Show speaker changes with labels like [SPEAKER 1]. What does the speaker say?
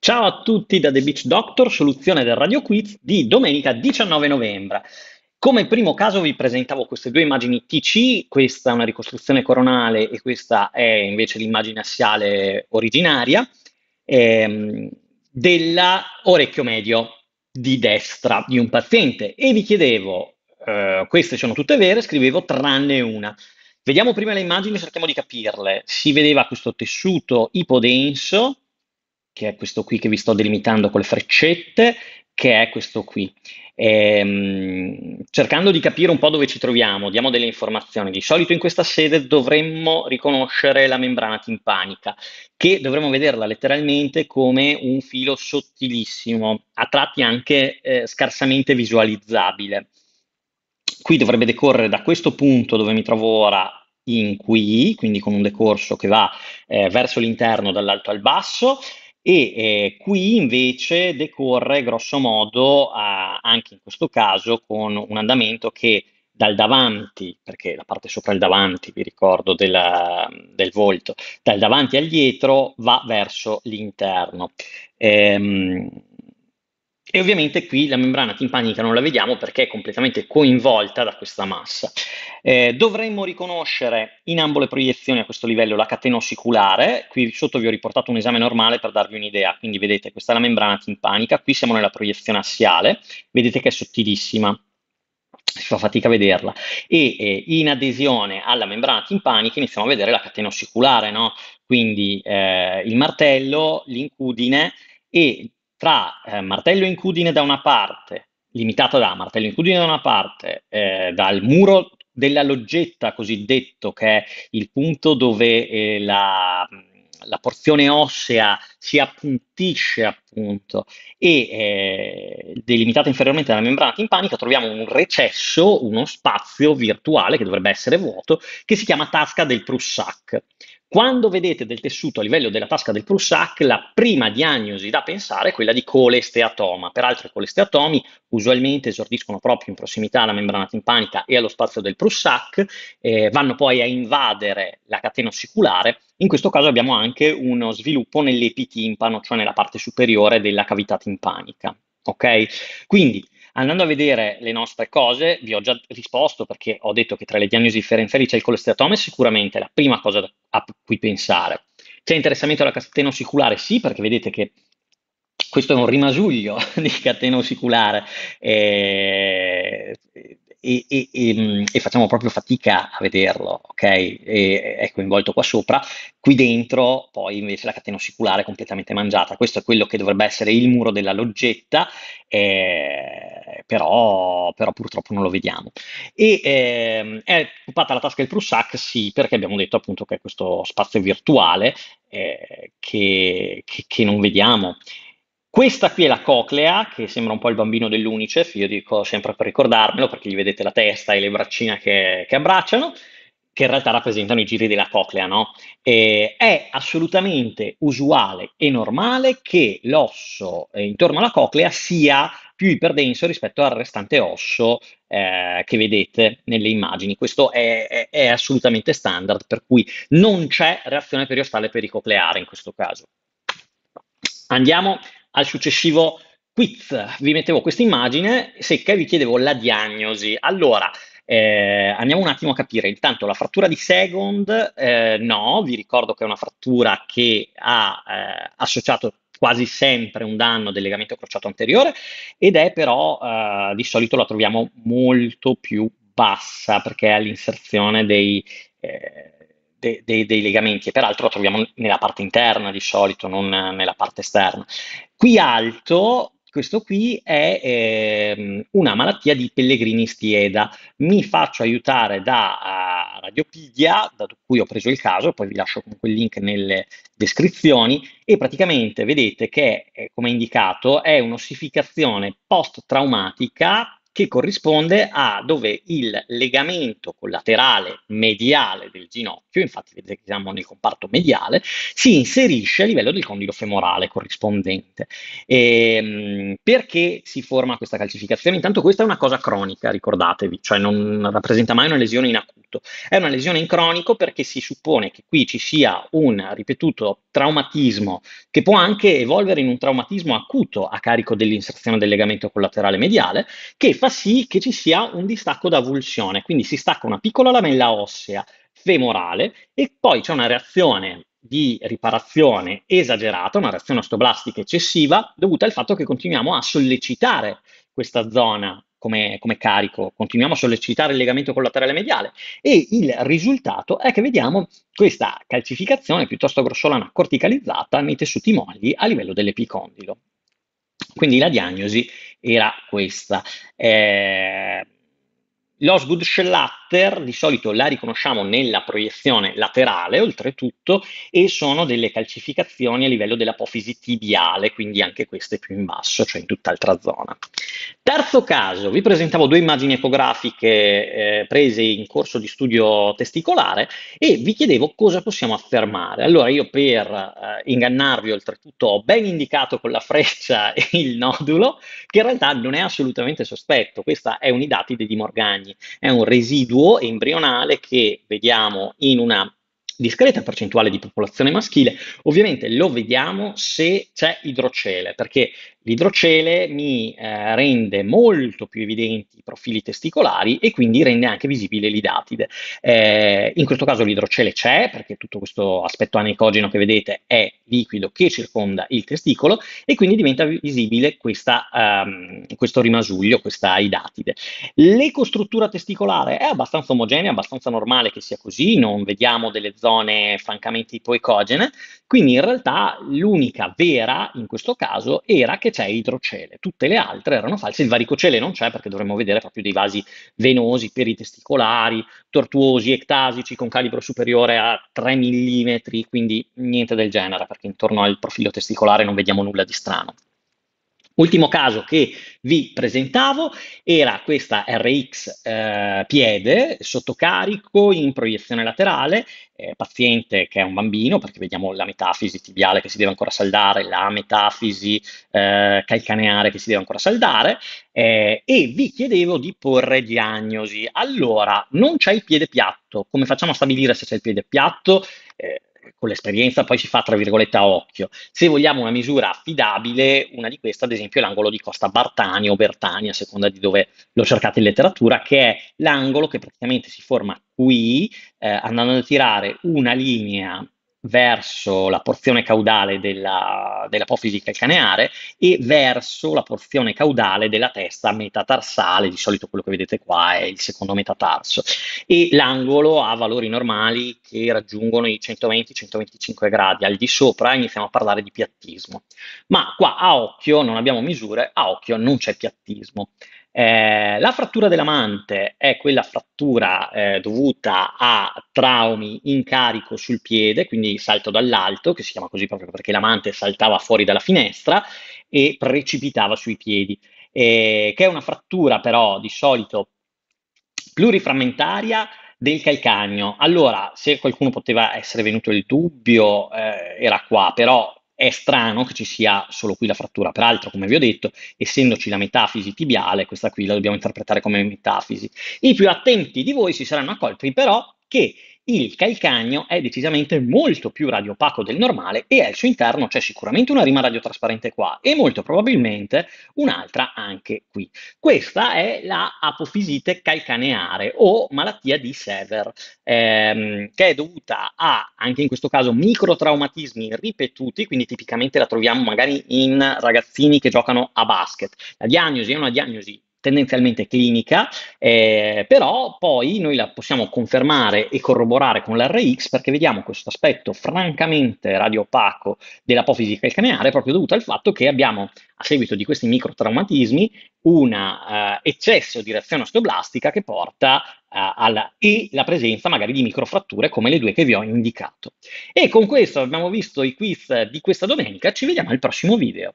[SPEAKER 1] Ciao a tutti da The Beach Doctor, soluzione del Radio Quiz di domenica 19 novembre. Come primo caso vi presentavo queste due immagini TC, questa è una ricostruzione coronale e questa è invece l'immagine assiale originaria, ehm, dell'orecchio medio di destra di un paziente e vi chiedevo, eh, queste sono tutte vere, scrivevo tranne una. Vediamo prima le immagini, cerchiamo di capirle. Si vedeva questo tessuto ipodenso che è questo qui che vi sto delimitando con le freccette, che è questo qui. Ehm, cercando di capire un po' dove ci troviamo, diamo delle informazioni. Di solito in questa sede dovremmo riconoscere la membrana timpanica, che dovremmo vederla letteralmente come un filo sottilissimo, a tratti anche eh, scarsamente visualizzabile. Qui dovrebbe decorrere da questo punto dove mi trovo ora in qui, quindi con un decorso che va eh, verso l'interno dall'alto al basso, e eh, qui invece decorre grosso modo, a, anche in questo caso, con un andamento che dal davanti, perché la parte sopra è il davanti, vi ricordo, della, del volto, dal davanti al dietro va verso l'interno. Ehm, e ovviamente qui la membrana timpanica non la vediamo perché è completamente coinvolta da questa massa. Eh, dovremmo riconoscere in ambo le proiezioni a questo livello la catena ossiculare, qui sotto vi ho riportato un esame normale per darvi un'idea, quindi vedete questa è la membrana timpanica, qui siamo nella proiezione assiale, vedete che è sottilissima, si fa fatica a vederla, e eh, in adesione alla membrana timpanica iniziamo a vedere la catena ossiculare, no? quindi eh, il martello, l'incudine e tra eh, martello incudine da una parte, limitata da martello incudine da una parte, eh, dal muro della loggetta cosiddetto, che è il punto dove eh, la, la, porzione ossea si appuntisce appunto e eh, delimitata inferiormente dalla membrana timpanica, troviamo un recesso, uno spazio virtuale che dovrebbe essere vuoto, che si chiama tasca del Prussac. Quando vedete del tessuto a livello della tasca del Prussac, la prima diagnosi da pensare è quella di colesteatoma. Peraltro i colesteatomi usualmente esordiscono proprio in prossimità alla membrana timpanica e allo spazio del Prussac, eh, vanno poi a invadere la catena ossiculare. In questo caso abbiamo anche uno sviluppo nell'epitimpano, cioè nella parte superiore della cavità timpanica. Ok? Quindi Andando a vedere le nostre cose, vi ho già risposto perché ho detto che tra le diagnosi differenziali c'è il colesteatoma, è sicuramente la prima cosa da a cui pensare. C'è interessamento alla catena ossiculare? Sì, perché vedete che questo è un rimasuglio di catena ossiculare. Eh, e, e, e, mm, e, facciamo proprio fatica a vederlo, ok? E, è coinvolto qua sopra, qui dentro poi invece la catena ossiculare è completamente mangiata, questo è quello che dovrebbe essere il muro della loggetta, eh, però, però, purtroppo non lo vediamo. E eh, è occupata la tasca del Prussac, sì, perché abbiamo detto appunto che è questo spazio virtuale eh, che, che, che non vediamo. Questa qui è la coclea, che sembra un po' il bambino dell'Unicef, io dico sempre per ricordarmelo perché gli vedete la testa e le braccine che, che abbracciano, che in realtà rappresentano i giri della coclea, no? E è assolutamente usuale e normale che l'osso eh, intorno alla coclea sia più iperdenso rispetto al restante osso eh, che vedete nelle immagini. Questo è, è, è, assolutamente standard, per cui non c'è reazione periostale pericocleare in questo caso. Andiamo al successivo quiz vi mettevo questa immagine secca e vi chiedevo la diagnosi. Allora, eh, andiamo un attimo a capire. Intanto la frattura di Second, eh, no, vi ricordo che è una frattura che ha eh, associato quasi sempre un danno del legamento crociato anteriore ed è però eh, di solito la troviamo molto più bassa perché è all'inserzione dei eh, de, de, dei legamenti e peraltro lo troviamo nella parte interna di solito, non nella parte esterna. Qui alto, questo qui è eh, una malattia di Pellegrini Stieda. Mi faccio aiutare da uh, Radiopedia, da cui ho preso il caso, poi vi lascio comunque il link nelle descrizioni, e praticamente vedete che, eh, come indicato, è un'ossificazione post-traumatica che corrisponde a dove il legamento collaterale mediale del ginocchio, infatti vedete che siamo nel comparto mediale, si inserisce a livello del condilo femorale corrispondente. E, ehm, perché si forma questa calcificazione? Intanto questa è una cosa cronica, ricordatevi, cioè non rappresenta mai una lesione in acuto tutto. È una lesione in cronico perché si suppone che qui ci sia un ripetuto traumatismo che può anche evolvere in un traumatismo acuto a carico dell'inserzione del legamento collaterale mediale che fa sì che ci sia un distacco da avulsione, quindi si stacca una piccola lamella ossea femorale e poi c'è una reazione di riparazione esagerata, una reazione ostoblastica eccessiva, dovuta al fatto che continuiamo a sollecitare questa zona come, come carico, continuiamo a sollecitare il legamento collaterale mediale e il risultato è che vediamo questa calcificazione piuttosto grossolana corticalizzata nei tessuti molli a livello dell'epicondilo. Quindi la diagnosi era questa. Eh, L'Osgood Shellac scatter, di solito la riconosciamo nella proiezione laterale, oltretutto, e sono delle calcificazioni a livello dell'apofisi tibiale, quindi anche queste più in basso, cioè in tutt'altra zona. Terzo caso, vi presentavo due immagini ecografiche eh, prese in corso di studio testicolare e vi chiedevo cosa possiamo affermare. Allora io per eh, ingannarvi oltretutto ho ben indicato con la freccia il nodulo, che in realtà non è assolutamente sospetto, questa è un'idatide di Morgagni, è un residuo residuo embrionale che vediamo in una discreta percentuale di popolazione maschile, ovviamente lo vediamo se c'è idrocele, perché L'idrocele mi eh, rende molto più evidenti i profili testicolari e quindi rende anche visibile l'idatide. Eh, in questo caso l'idrocele c'è perché tutto questo aspetto aneicogeno che vedete è liquido che circonda il testicolo e quindi diventa visibile questa, um, questo rimasuglio, questa idatide. L'ecostruttura testicolare è abbastanza omogenea, abbastanza normale che sia così, non vediamo delle zone francamente ipoecogene, quindi in realtà l'unica vera in questo caso era che c'è idrocele, tutte le altre erano false, il varicocele non c'è perché dovremmo vedere proprio dei vasi venosi, peritesticolari, tortuosi, ectasici, con calibro superiore a 3 mm, quindi niente del genere, perché intorno al profilo testicolare non vediamo nulla di strano. Ultimo caso che vi presentavo era questa RX eh, piede carico in proiezione laterale, eh, paziente che è un bambino, perché vediamo la metafisi tibiale che si deve ancora saldare, la metafisi eh, calcaneare che si deve ancora saldare, eh, e vi chiedevo di porre diagnosi. Allora, non c'è il piede piatto, come facciamo a stabilire se c'è il piede piatto? Eh, con l'esperienza poi si fa tra virgolette a occhio. Se vogliamo una misura affidabile, una di queste ad esempio è l'angolo di Costa Bartani o Bertani, a seconda di dove lo cercate in letteratura, che è l'angolo che praticamente si forma qui, eh, andando a tirare una linea verso la porzione caudale della, dell'apofisi calcaneare e verso la porzione caudale della testa metatarsale, di solito quello che vedete qua è il secondo metatarso, e l'angolo ha valori normali che raggiungono i 120-125 gradi, al di sopra iniziamo a parlare di piattismo, ma qua a occhio non abbiamo misure, a occhio non c'è piattismo. Eh, la frattura dell'amante è quella frattura eh, dovuta a traumi in carico sul piede, quindi salto dall'alto, che si chiama così proprio perché l'amante saltava fuori dalla finestra e precipitava sui piedi, eh, che è una frattura però di solito pluriframmentaria del calcagno. Allora, se qualcuno poteva essere venuto il dubbio, eh, era qua, però è strano che ci sia solo qui la frattura, peraltro, come vi ho detto, essendoci la metafisi tibiale, questa qui la dobbiamo interpretare come metafisi. I più attenti di voi si saranno accolti però che il calcagno è decisamente molto più radiopaco del normale e al suo interno c'è sicuramente una rima radiotrasparente qua e molto probabilmente un'altra anche qui. Questa è la apofisite calcaneare o malattia di Sever, ehm, che è dovuta a, anche in questo caso, microtraumatismi ripetuti, quindi tipicamente la troviamo magari in ragazzini che giocano a basket. La diagnosi è una diagnosi tendenzialmente clinica, eh, però poi noi la possiamo confermare e corroborare con l'RX perché vediamo questo aspetto francamente radiopaco dell'apofisi calcaneare proprio dovuto al fatto che abbiamo a seguito di questi microtraumatismi un eh, eccesso di reazione osteoblastica che porta eh, alla, e la presenza magari di microfratture come le due che vi ho indicato. E con questo abbiamo visto i quiz di questa domenica, ci vediamo al prossimo video.